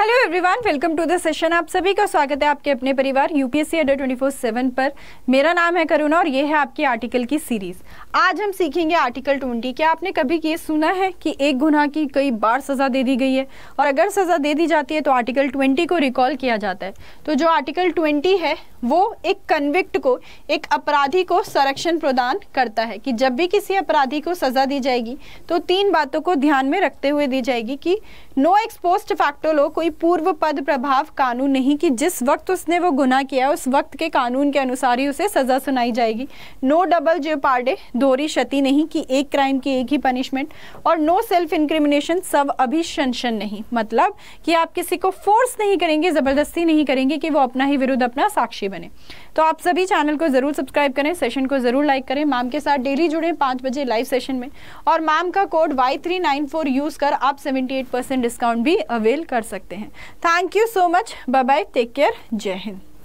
hello everyone welcome to the session आप सभी का स्वागत है आपके अपने परिवार यूपीएससी अड्डा ट्वेंटी फोर सेवन पर मेरा नाम है करुणा और ये है आपके आर्टिकल की सीरीज आज हम सीखेंगे आर्टिकल ट्वेंटी क्या आपने कभी ये सुना है कि एक गुना की कई बार सज़ा दे दी गई है और अगर सज़ा दे दी जाती है तो आर्टिकल ट्वेंटी को रिकॉल किया जाता है तो जो आर्टिकल ट्वेंटी है वो एक कन्विक्ट को एक अपराधी को संरक्षण प्रदान करता है कि जब भी किसी अपराधी को सज़ा दी जाएगी तो तीन बातों को ध्यान में रखते हुए दी जाएगी कि नो एक्सपोस्ट फैक्टो लो कोई कोई पूर्व पद प्रभाव कानून नहीं कि जिस वक्त उसने वो गुना किया उस वक्त के कानून के अनुसार ही उसे सज़ा सुनाई जाएगी नो डबल जे पार्डे दोहरी क्षति नहीं कि एक क्राइम की एक ही पनिशमेंट और नो सेल्फ इंक्रिमिनेशन सब अभी शनशन नहीं मतलब कि आप किसी को फोर्स नहीं करेंगे ज़बरदस्ती नहीं करेंगे कि वो अपना ही विरुद्ध अपना साक्षी बने तो आप सभी चैनल को ज़रूर सब्सक्राइब करें सेशन को ज़रूर लाइक करें मैम के साथ डेली जुड़े पांच बजे लाइव सेशन में और मैम का code Y three nine four use कर आप सेवेंटी एट परसेंट डिस्काउंट भी अवेल कर सकते हैं हैं thank you so much bye bye take care जय हिंद